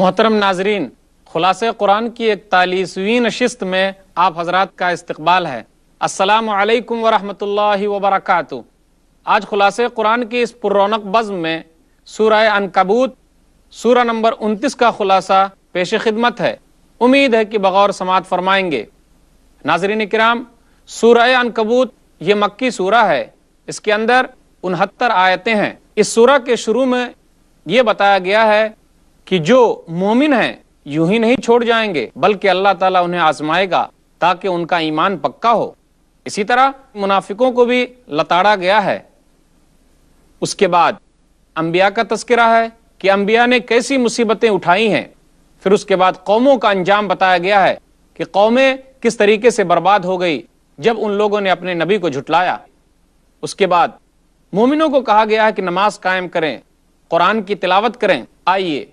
मोहतरम नाजरीन खुलास कुरान की इकतालीसवीं नशस्त में आप हजरात का इस्तबाल है असलकम वरम वबरक आज खुलास कुरान की इस पुरौनक बज़म में सूर्य अनकबूत सूर्य नंबर उनतीस का खुलासा पेश खिदमत है उम्मीद है कि बगौर समात फरमाएंगे नाजरीन कराम सूर्य अनकबूत ये मक्की सूरह है इसके अंदर उनहत्तर आयतें हैं इस सूर के शुरू में ये बताया गया है कि जो मोमिन है यूं ही नहीं छोड़ जाएंगे बल्कि अल्लाह ताला उन्हें आजमाएगा ताकि उनका ईमान पक्का हो इसी तरह मुनाफिकों को भी लताड़ा गया है उसके बाद अंबिया का तस्करा है कि अंबिया ने कैसी मुसीबतें उठाई हैं फिर उसके बाद कौमों का अंजाम बताया गया है कि कौमें किस तरीके से बर्बाद हो गई जब उन लोगों ने अपने नबी को झुटलाया उसके बाद मोमिनों को कहा गया है कि नमाज कायम करें कुरान की तिलावत करें आइए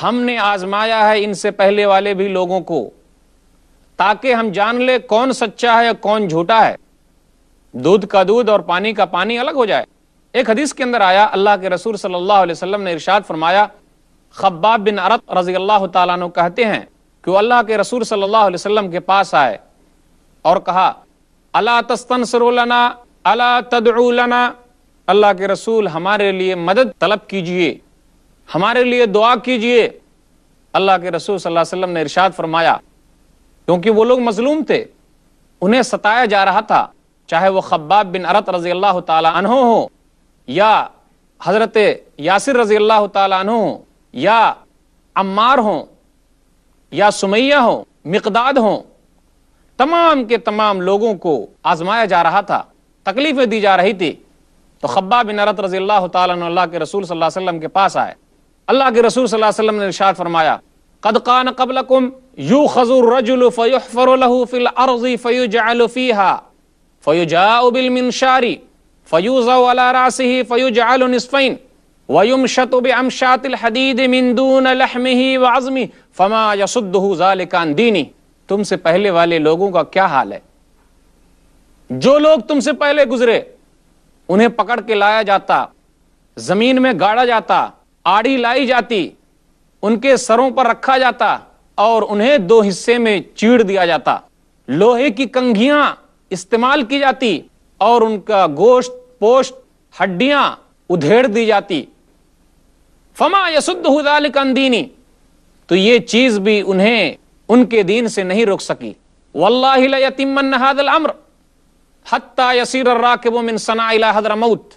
हमने आजमाया है इनसे पहले वाले भी लोगों को ताकि हम जान ले कौन सच्चा है कौन झूठा है दूध का दूध और पानी का पानी अलग हो जाए एक हदीस के अंदर आया अल्लाह के रसूल सल्लल्लाहु अलैहि वसल्लम ने इरशाद फरमाया खब्बाब बिन अरत रजी अल्लाह तु कहते हैं कि वो अल्लाह के रसूल सल्लल्लाहु अलैहि वसल्लम के पास आए और कहा अला तस्तनसरुलना अला तदउलना अल्लाह के रसूल हमारे लिए मदद तलब कीजिए हमारे लिए दुआ कीजिए अल्लाह के रसूल सल्लल्लाहु अलैहि वसल्लम ने इरशाद फरमाया क्योंकि वो लोग मजलूम थे उन्हें सताया जा रहा था चाहे वो खब्बाब बिन अरत रजी अल्लाह तहो हो या हजरत यासिर रजी अल्लाह तहो हो या अम्मार हो या सुमैया हो मकदाद हो तमाम के तमाम लोगों को आजमाया जा रहा था तकलीफें दी जा रही थी तो खब्बा बिन अरत रजी अल्लाह तला के रसूल सल्लल्लाहु अलैहि वसल्लम के पास आए अल्लाह के रसूल वसल्लम ने इर्शाद फरमाया कद कान कबलकुम यू खजूर रजुल फ़िल अर्जी वयुम शतुब फ़मा यसुद्दू तुमसे पहले वाले लोगों का क्या हाल है जो लोग तुमसे पहले गुजरे उन्हें पकड़ के लाया जाता जमीन में गाड़ा जाता आड़ी लाई जाती उनके सरों पर रखा जाता और उन्हें दो हिस्से में चीड़ दिया जाता लोहे की कंघियां इस्तेमाल की जाती और उनका गोश्त पोस्ट हड्डियां उधेड़ दी जाती फमा यसुद्ध कंदीनी तो ये चीज भी उन्हें उनके दीन से नहीं रोक सकी वल्लातिमन अम्र हत्ता यसीर मिन सना इला मऊत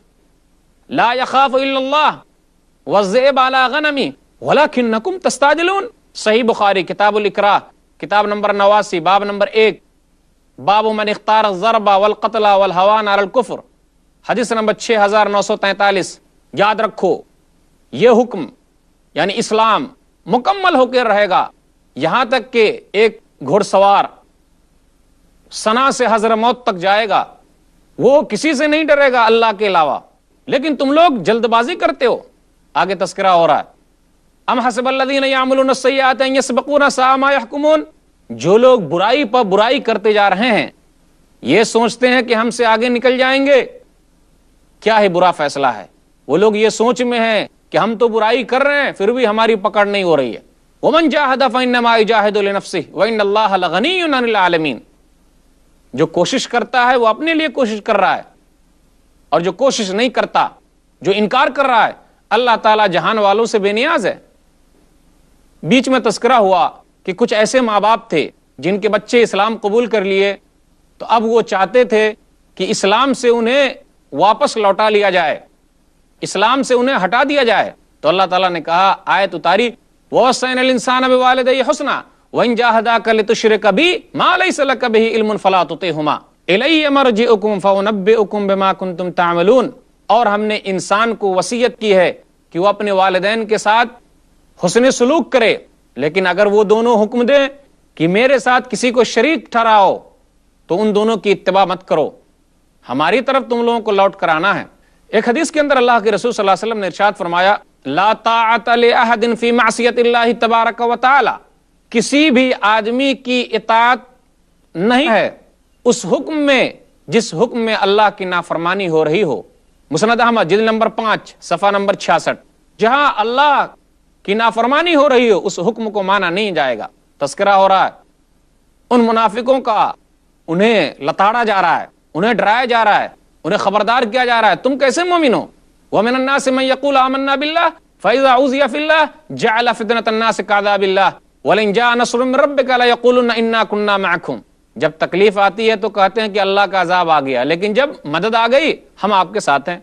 ला यखाफ सही बुखारी किताब इकरा किताब नंबर नवासी बाब नंबर एक बाब मन इख्तार ज़रबा वल कतला वल हवान अल कुफर हदीस नंबर छह हज़ार नौ सौ तैतालीस याद रखो ये हुक्म यानी इस्लाम मुकम्मल होकर रहेगा यहां तक कि एक घुड़सवार सना से हजर मौत तक जाएगा वो किसी से नहीं डरेगा अल्लाह के अलावा लेकिन तुम लोग जल्दबाजी करते हो आगे तस्करा हो रहा है जो लोग बुराई पर बुराई करते जा रहे हैं ये सोचते हैं कि हमसे आगे निकल जाएंगे क्या है बुरा फैसला है वो लोग ये सोच में हैं कि हम तो बुराई कर रहे हैं फिर भी हमारी पकड़ नहीं हो रही है वमन जाहदा फ़ैनमाई जो कोशिश करता है वो अपने लिए कोशिश कर रहा है और जो कोशिश नहीं करता जो इनकार कर रहा है अल्लाह ताला जहान वालों से बेनियाज है बीच में तस्करा हुआ कि कुछ ऐसे माँ बाप थे जिनके बच्चे इस्लाम कबूल कर लिए तो अब वो चाहते थे कि इस्लाम से उन्हें वापस लौटा लिया जाए इस्लाम से उन्हें हटा दिया जाए तो अल्लाह ताला ने कहा आयत उतारी वसैन इंसान अब वालद हसना वन जाहदा कल तुशर कभी मालई सल कभी इल्म फलात हुमा इलई अमर जी उकुम फाउन फ़ोनब उकुम बेमा कुन तुम तामलून और हमने इंसान को वसीयत की है कि वो अपने वालदेन के साथ हुसन सलूक करे लेकिन अगर वो दोनों हुक्म दें कि मेरे साथ किसी को शरीक ठहराओ तो उन दोनों की इतबा मत करो हमारी तरफ तुम लोगों को लौट कर आना है एक हदीस के अंदर अल्लाह के रसूल सल्लल्लाहु अलैहि वसल्लम ने इरशाद फरमाया ला ताअत अहदिन फी मासियत तबारक व तआला किसी भी आदमी की इतात नहीं है उस हुक्म में जिस हुक्म में अल्लाह की नाफरमानी हो रही हो मुसनद अहमद जिल नंबर पांच सफा नंबर छियासठ जहां अल्लाह की नाफरमानी हो रही हो उस हुक्म को माना नहीं जाएगा तस्करा हो रहा है उन मुनाफिकों का उन्हें लताड़ा जा रहा है उन्हें डराया जा रहा है उन्हें खबरदार किया जा रहा है तुम कैसे मोमिन हो वह मिनन्ना से मैं यकूल आमन्ना बिल्ला फैजा उजिया फिल्ला जाला जाफिदनतन्ना से कादा बिल्ला वलिन जा नसरुम रब का यकुल इन्ना कुन्ना महकुम जब तकलीफ आती है तो कहते हैं कि अल्लाह का अजाब आ गया लेकिन जब मदद आ गई हम आपके साथ हैं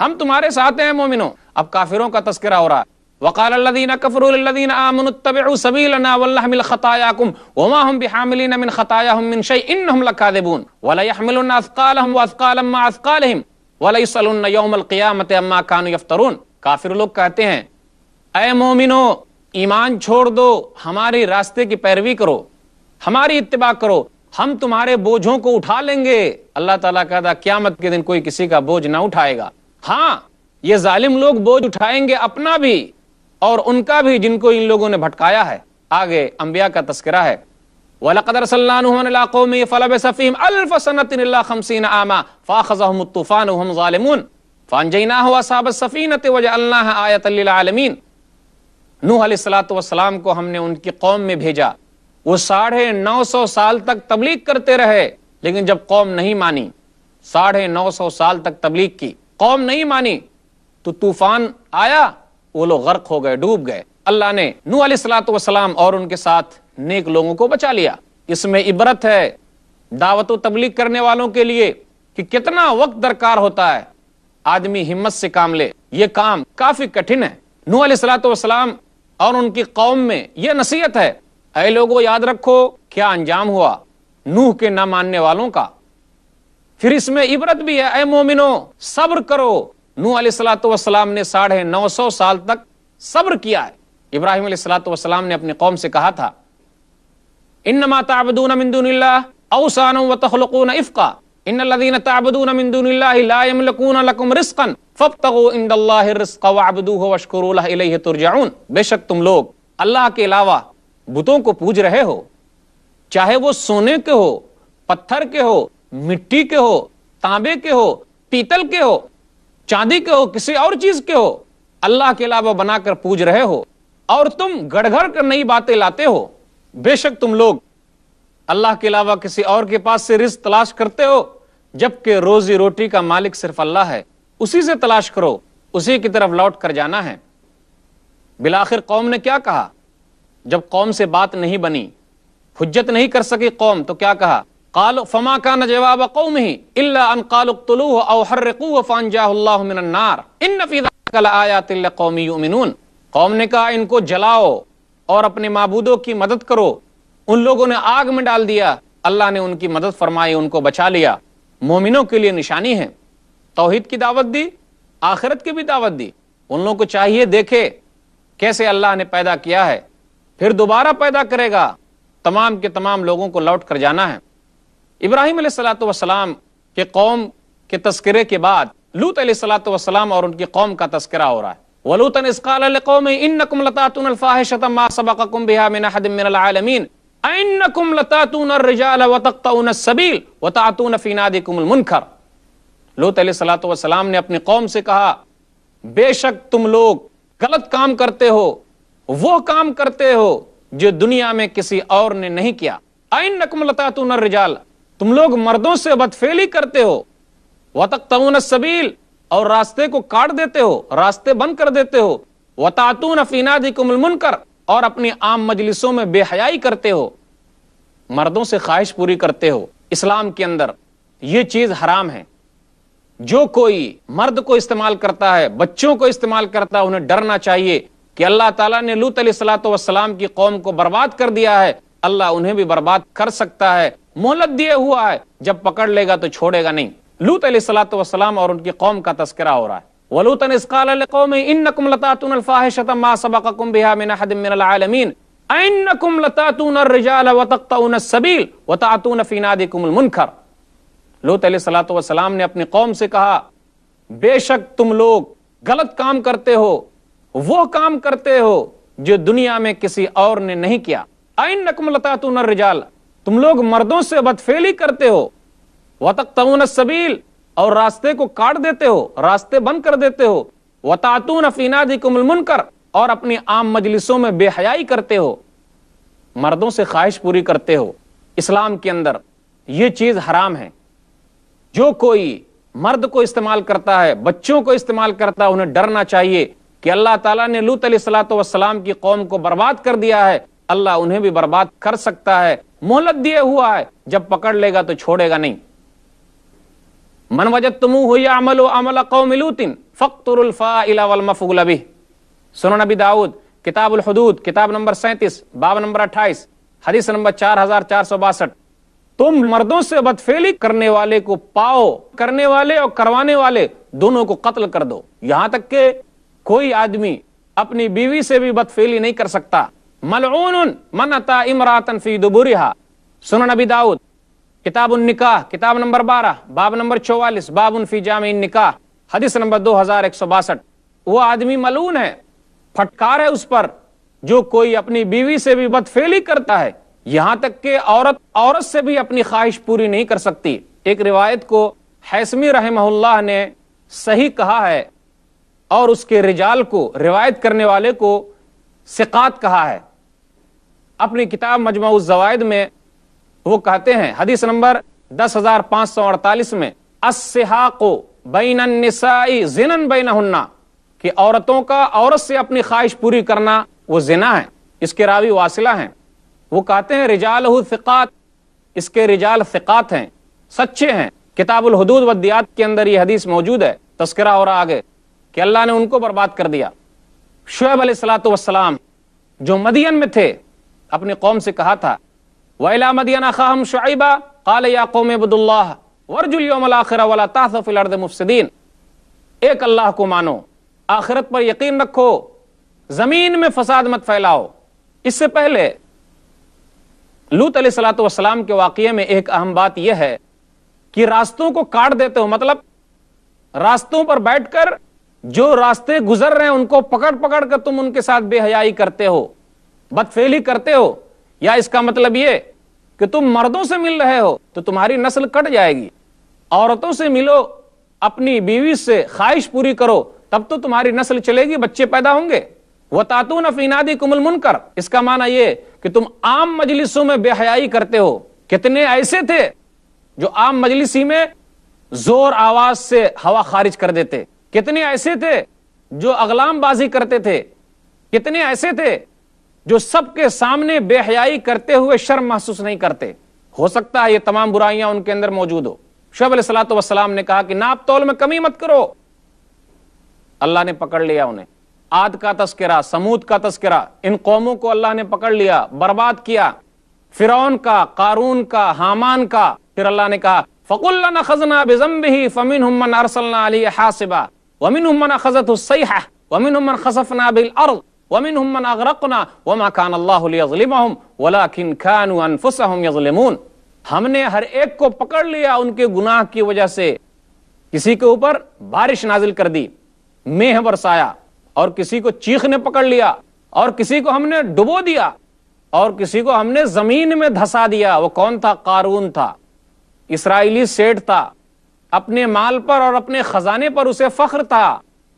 हम तुम्हारे साथ हैं मोमिनो अब काफिरों का तस्करा हो रहा है वकालदीन कफरुल्लदीन आमनतब सबीलना वल्लामिल खतायाकुम वमा हम وما هم بحاملين من خطاياهم من شيء انهم لكاذبون ولا يحملون اثقالهم واثقالا مع اثقالهم ولا يسالون يوم القيامه عما كانوا يفترون काफिर लोग कहते हैं اے مومنو ईमान छोड़ दो हमारे रास्ते की पैरवी करो हमारी اتباع करो हम तुम्हारे बोझों को उठा लेंगे अल्लाह ताला का क्यामत के दिन कोई किसी का बोझ ना उठाएगा हाँ ये जालिम लोग बोझ उठाएंगे अपना भी और उनका भी जिनको इन लोगों ने भटकाया है आगे अंबिया का तस्करा है आयतमीन नूह को हमने उनकी कौम में भेजा वो साढ़े नौ सौ साल तक तबलीग करते रहे लेकिन जब कौम नहीं मानी साढ़े नौ सौ साल तक तबलीग की कौम नहीं मानी तो तूफान आया वो लोग गर्क हो गए डूब गए अल्लाह ने नू सलाम और उनके साथ नेक लोगों को बचा लिया इसमें इबरत है दावत तबलीग करने वालों के लिए कि कितना वक्त दरकार होता है आदमी हिम्मत से काम ले ये काम काफी कठिन है नू सलाम और उनकी कौम में यह नसीहत है अय लोगो याद रखो क्या अंजाम हुआ नूह के न मानने वालों का फिर इसमें इबरत भी है अय मोमिनो सब्र करो नूह सलाम ने साढ़े नौ सौ साल तक सब्र किया है इब्राहिम सलाम ने अपनी कौम से कहा था इफ़का बेशक तुम लोग अल्लाह के अलावा बुतों को पूज रहे हो चाहे वो सोने के हो पत्थर के हो मिट्टी के हो तांबे के हो पीतल के हो चांदी के हो किसी और चीज के हो अल्लाह के अलावा बनाकर पूज रहे हो और तुम गड़गड़ कर नई बातें लाते हो बेशक तुम लोग अल्लाह के अलावा किसी और के पास से रिस्क तलाश करते हो जबकि रोजी रोटी का मालिक सिर्फ अल्लाह है उसी से तलाश करो उसी की तरफ लौट कर जाना है बिलाखिर कौम ने क्या कहा जब कौम से बात नहीं बनी हुज्जत नहीं कर सकी कौम तो क्या कहा काल फमा का न जवाब कौम ही कौम ने कहा इनको जलाओ और अपने मबूदों की मदद करो उन लोगों ने आग में डाल दिया अल्लाह ने उनकी मदद फरमाई उनको बचा लिया मोमिनों के लिए निशानी है तोहहीद की दावत दी आखिरत की भी दावत दी उन लोगों को चाहिए देखे कैसे अल्लाह ने पैदा किया है फिर दोबारा पैदा करेगा तमाम के तमाम लोगों को लौट कर जाना है इब्राहिम सलाम के कौम के तस्करे के बाद लूत सलाम और उनकी कौम का तस्करा हो रहा है वलूतन ने कौम से कहा बेशक तुम लोग गलत काम करते हो वो काम करते हो जो दुनिया में किसी और ने नहीं किया आइन नकमलता तू रिजाल तुम लोग मर्दों से बदफेली करते हो वतक तउन सबील और रास्ते को काट देते हो रास्ते बंद कर देते हो वतातून फीनादी कुमल कर और अपनी आम मजलिसों में बेहयाई करते हो मर्दों से ख्वाहिश पूरी करते हो इस्लाम के अंदर यह चीज हराम है जो कोई मर्द को इस्तेमाल करता है बच्चों को इस्तेमाल करता है उन्हें डरना चाहिए कि अल्लाह ताला ने लूत सलाम की कौम को बर्बाद कर दिया है अल्लाह उन्हें भी बर्बाद कर सकता है मोहलत दिए हुआ है जब पकड़ लेगा तो छोड़ेगा नहीं लूत सलाम और उनकी कौम का तस्करा हो रहा है वलूतन लतातुन मा बिहा मिन अहद मिन लतातुन व सबील व तातुन फी मुनकर लूत ने अपनी कौम से कहा बेशक तुम लोग गलत काम करते हो वो काम करते हो जो दुनिया में किसी और ने नहीं किया आइन नकमलता तू नजाल तुम लोग मर्दों से बदफेली करते हो वतकतून सबील और रास्ते को काट देते हो रास्ते बंद कर देते हो वतातून फीनादी कुमल कर और अपनी आम मजलिसों में बेहयाई करते हो मर्दों से ख्वाहिश पूरी करते हो इस्लाम के अंदर यह चीज हराम है जो कोई मर्द को इस्तेमाल करता है बच्चों को इस्तेमाल करता है उन्हें डरना चाहिए कि अल्लाह ताला ने लूत सलाम की कौम को बर्बाद कर दिया है अल्लाह उन्हें भी बर्बाद कर सकता है मोहलत दिए हुआ है जब पकड़ लेगा तो छोड़ेगा नहीं मन वजत तुम हुई अमल अमल कौमिलूतिन सुनो नबी दाऊद किताबुल हदूद किताब नंबर सैंतीस बाब नंबर अट्ठाईस हदीस नंबर चार हजार चार सौ बासठ तुम मर्दों से बदफेली करने वाले को पाओ करने वाले और करवाने वाले दोनों को कत्ल कर दो यहां तक के कोई आदमी अपनी बीवी से भी बदफेली नहीं कर सकता मलऊन मनता इमरातन फी दुबुरिहा सुन नबी दाऊद किताब उन निकाह किताब नंबर बारह बाब नंबर चौवालिस बाब उन फी जाम निकाह हदीस नंबर दो हजार एक सौ बासठ वो आदमी मलून है फटकार है उस पर जो कोई अपनी बीवी से भी बदफेली करता है यहां तक कि औरत औरत से भी अपनी ख्वाहिश पूरी नहीं कर सकती एक रिवायत को हैसमी रहमल्ला ने सही कहा है और उसके रिजाल को रिवायत करने वाले को सिकात कहा है अपनी किताब मजमा जवायद में वो कहते हैं हदीस नंबर दस हजार पांच सौ अड़तालीस में असहाको बैन निसाई जिनन बैन हन्ना कि औरतों का औरत से अपनी ख्वाहिश पूरी करना वो जिना है इसके रावी वासिला हैं वो कहते हैं रिजाल फिकात इसके रिजाल फिकात हैं सच्चे हैं किताबुल हदूद वदियात के अंदर ये हदीस मौजूद है तस्करा और आगे कि अल्लाह ने उनको बर्बाद कर दिया शुएब सलाम जो मदियन में थे अपने कौम से कहा था वैला मदियन खाम शुआबा काल या कौम बदुल्ला वर्जुलमलाखिर वाला तासफ़िलर्द मुफसदीन एक अल्लाह को मानो आखिरत पर यकीन रखो जमीन में फसाद मत फैलाओ इससे पहले लूत सलाम के वाक़े में एक अहम बात यह है कि रास्तों को काट देते हो मतलब रास्तों पर बैठकर जो रास्ते गुजर रहे हैं उनको पकड़ पकड़ कर तुम उनके साथ बेहयाई करते हो बदफेली करते हो या इसका मतलब ये कि तुम मर्दों से मिल रहे हो तो तुम्हारी नस्ल कट जाएगी औरतों से मिलो अपनी बीवी से ख्वाहिश पूरी करो तब तो तुम्हारी नस्ल चलेगी बच्चे पैदा होंगे वह तातून अफीनादी कुमल मुनकर इसका माना यह कि तुम आम मजलिसों में बेहयाई करते हो कितने ऐसे थे जो आम मजलिसी में जोर आवाज से हवा खारिज कर देते कितने ऐसे थे जो अगलामबाजी करते थे कितने ऐसे थे जो सबके सामने बेहयाई करते हुए शर्म महसूस नहीं करते हो सकता है ये तमाम बुराइयां उनके अंदर मौजूद हो शब सलाम वसलाम ने कहा कि नाप तोल में कमी मत करो अल्लाह ने पकड़ लिया उन्हें आद का तस्करा समूद का तस्करा इन कौमों को अल्लाह ने पकड़ लिया बर्बाद किया फिरौन का कारून का हामान का फिर अल्लाह ने कहा फकुल्ला खजना बिजम्बी फमिन हमन अरसल्ला हासिबा वमिन उमन खजत उसह वमिन उमन खसफना बिल अर्द वमिन उमन अगरकना वमा कान अल्लाम वलाकिन खान अनफुसहम यजलमून हमने हर एक को पकड़ लिया उनके गुनाह की वजह से किसी के ऊपर बारिश नाजिल कर दी मेह बरसाया और किसी को चीख ने पकड़ लिया और किसी को हमने डुबो दिया और किसी को हमने जमीन में धसा दिया वो कौन था कारून था इसराइली सेठ था अपने माल पर और अपने खजाने पर उसे फख्र था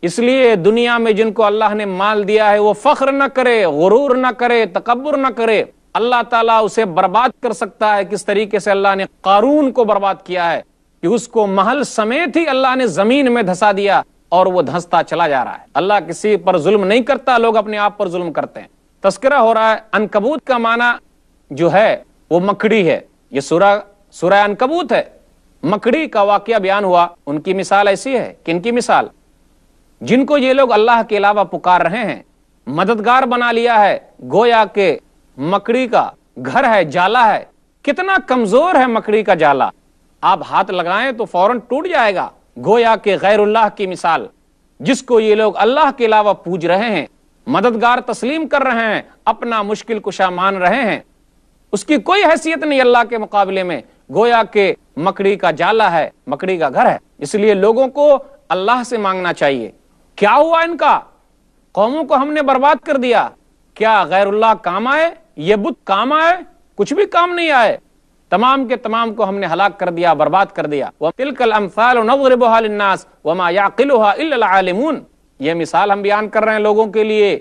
इसलिए दुनिया में जिनको अल्लाह ने माल दिया है वो फख्र न करे गुरूर न करे तकबर न करे अल्लाह ताला उसे बर्बाद कर सकता है किस तरीके से अल्लाह ने कारून को बर्बाद किया है कि उसको महल समेत ही अल्लाह ने जमीन में धंसा दिया और वो धंसता चला जा रहा है अल्लाह किसी पर जुल्म नहीं करता लोग अपने आप पर जुल्म करते हैं तस्करा हो रहा है अनकबूत का माना जो है वो मकड़ी है ये सूरा सुरा अनकबूत है मकड़ी का वाक्य बयान हुआ उनकी मिसाल ऐसी है किनकी मिसाल जिनको ये लोग अल्लाह के अलावा पुकार रहे हैं मददगार बना लिया है गोया के मकड़ी का घर है जाला है कितना कमजोर है मकड़ी का जाला आप हाथ लगाएं तो फौरन टूट जाएगा गोया के गैरुल्लाह की मिसाल जिसको ये लोग अल्लाह के अलावा पूज रहे हैं मददगार तस्लीम कर रहे हैं अपना मुश्किल कुशा मान रहे हैं उसकी कोई हैसियत नहीं अल्लाह के मुकाबले में गोया के मकड़ी का जाला है मकड़ी का घर है इसलिए लोगों को अल्लाह से मांगना चाहिए क्या हुआ इनका कौमों को हमने बर्बाद कर दिया क्या गैरुल्लाह काम आए ये बुत काम आए कुछ भी काम नहीं आए तमाम के तमाम को हमने हलाक कर दिया बर्बाद कर दिया वह तिलकल अमसालनास वमा याकिलमून ये मिसाल हम बयान कर रहे हैं लोगों के लिए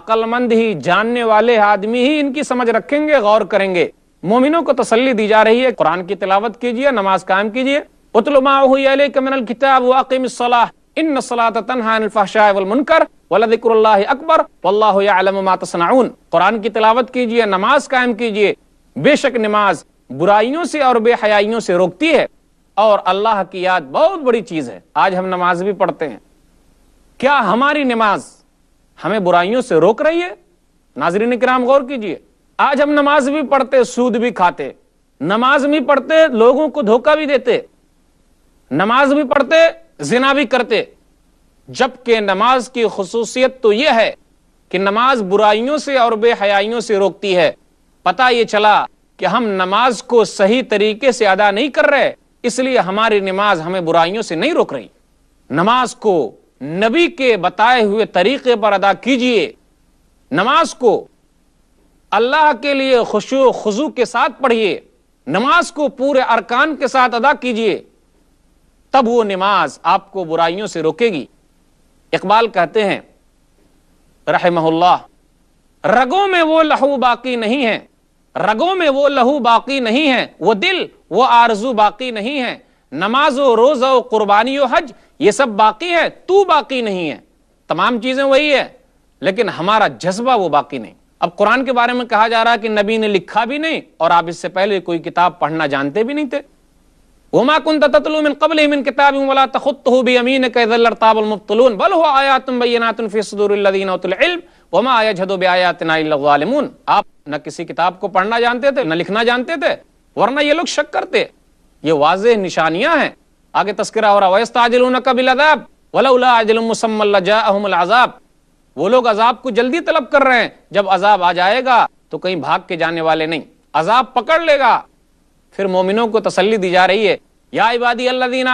अकलमंद ही जानने वाले आदमी ही इनकी समझ रखेंगे गौर करेंगे मोमिनों को तसली दी जा रही है कुरान की तिलावत कीजिए नमाज कायम कीजिए अकबर कुरान की तिलावत कीजिए नमाज कायम कीजिए बेशक नमाज बुराइयों से और बेहयाइयों से रोकती है और अल्लाह की याद बहुत बड़ी चीज़ है आज हम नमाज भी पढ़ते हैं क्या हमारी नमाज हमें बुराइयों से रोक रही है नाजरीन कराम गौर कीजिए आज हम नमाज भी पढ़ते सूद भी खाते नमाज भी पढ़ते लोगों को धोखा भी देते नमाज भी पढ़ते जिना भी करते जबकि नमाज की खसूसियत तो यह है कि नमाज बुराइयों से और बेहयाइयों से रोकती है पता यह चला कि हम नमाज को सही तरीके से अदा नहीं कर रहे इसलिए हमारी नमाज हमें बुराइयों से नहीं रोक रही नमाज को नबी के बताए हुए तरीके पर अदा कीजिए नमाज को अल्लाह के लिए खुशो खुजू के साथ पढ़िए नमाज को पूरे अरकान के साथ अदा कीजिए तब वो नमाज आपको बुराइयों से रोकेगी इकबाल कहते हैं रहमहुल्ला रगों में वो लहू बाकी नहीं है रगों में वो लहू बाकी नहीं है वो दिल वो आरजू बाकी नहीं है नमाज रोज़ और कुर्बानी हज ये सब बाकी है तू बाकी नहीं है तमाम चीज़ें वही है लेकिन हमारा जज्बा वो बाकी नहीं अब कुरान के बारे में कहा जा रहा है कि नबी ने लिखा भी नहीं और आप इससे पहले कोई किताब पढ़ना जानते भी नहीं थे आप न किसी किताब को पढ़ना जानते थे न लिखना जानते थे वरना ये लोग शक करते ये वाज निशानियां हैं आगे तस्करा हो रहा वस्ताजिल कबिल अदाब मुसम्मल वो लोग अजाब को जल्दी तलब कर रहे हैं जब अजाब आ जाएगा तो कहीं भाग के जाने वाले नहीं अजाब पकड़ लेगा फिर मोमिनों को तसली दी जा रही है या इबादी अल्लादीन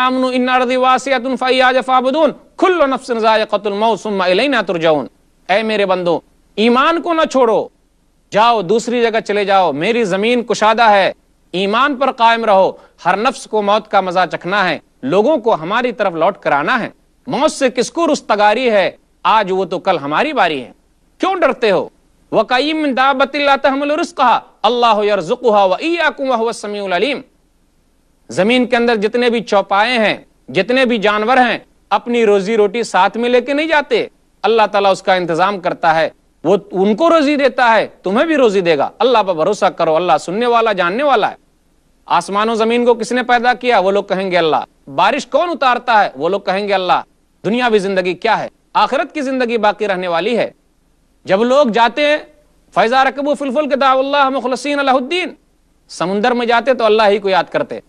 ए मेरे बंदो ईमान को ना छोड़ो जाओ दूसरी जगह चले जाओ मेरी जमीन कुशादा है ईमान पर कायम रहो हर नफ्स को मौत का मजा चखना है लोगों को हमारी तरफ लौट कर आना है मौत से किसको रुस्तगारी है आज वो तो कल हमारी बारी है क्यों डरते हो वकीम दाबतिल्लाह अल्लाह समीम जमीन के अंदर जितने भी चौपाए हैं जितने भी जानवर हैं अपनी रोजी रोटी साथ में लेके नहीं जाते अल्लाह ताला उसका इंतजाम करता है वो उनको रोजी देता है तुम्हें भी रोजी देगा अल्लाह पर भरोसा करो अल्लाह सुनने वाला जानने वाला है आसमानों जमीन को किसने पैदा किया वो लोग कहेंगे अल्लाह बारिश कौन उतारता है वो लोग कहेंगे अल्लाह दुनियावी जिंदगी क्या है आखिरत की जिंदगी बाकी रहने वाली है जब लोग जाते हैं फैजा रकबू फुलफुल के दाउल्लासिन अलाउद्दीन समुंदर में जाते तो अल्लाह ही को याद करते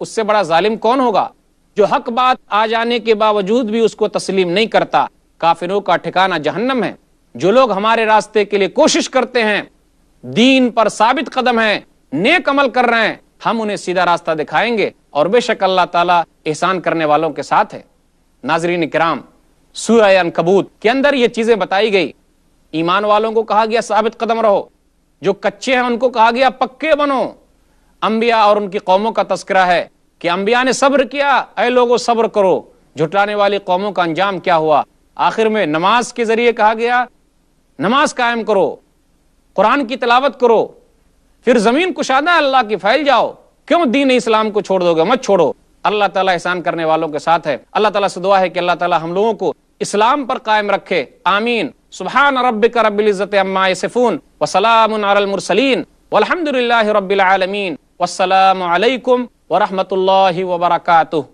उससे बड़ा जालिम कौन होगा जो हक बात आ जाने के बावजूद भी उसको तस्लीम नहीं करता काफिरों का ठिकाना जहन्नम है जो लोग हमारे रास्ते के लिए कोशिश करते हैं दीन पर साबित कदम है नेक अमल कर रहे हैं हम उन्हें सीधा रास्ता दिखाएंगे और बेशक अल्लाह ताला एहसान करने वालों के साथ है नाजरीन कराम सूर्य अनकबूत के अंदर ये चीजें बताई गई ईमान वालों को कहा गया साबित कदम रहो जो कच्चे हैं उनको कहा गया पक्के बनो अंबिया और उनकी कौमों का तस्करा है कि अंबिया ने सब्र किया अय लोगों सब्र करो झुटलाने वाली कौमों का अंजाम क्या हुआ आखिर में नमाज के जरिए कहा गया नमाज कायम करो कुरान की तलावत करो फिर ज़मीन कुशादा अल्लाह की फैल जाओ क्यों दीन इस्लाम को छोड़ दोगे मत छोड़ो अल्लाह ताला एहसान करने वालों के साथ है अल्लाह ताला से दुआ है कि अल्लाह ताला हम लोगों को इस्लाम पर कायम रखे आमीन सुबहान रब का रबिलज़त अम्मा सिफून वसलामसलिन वलहमदिल्ला रबीआलमीन वसलम वरहमल वबरकू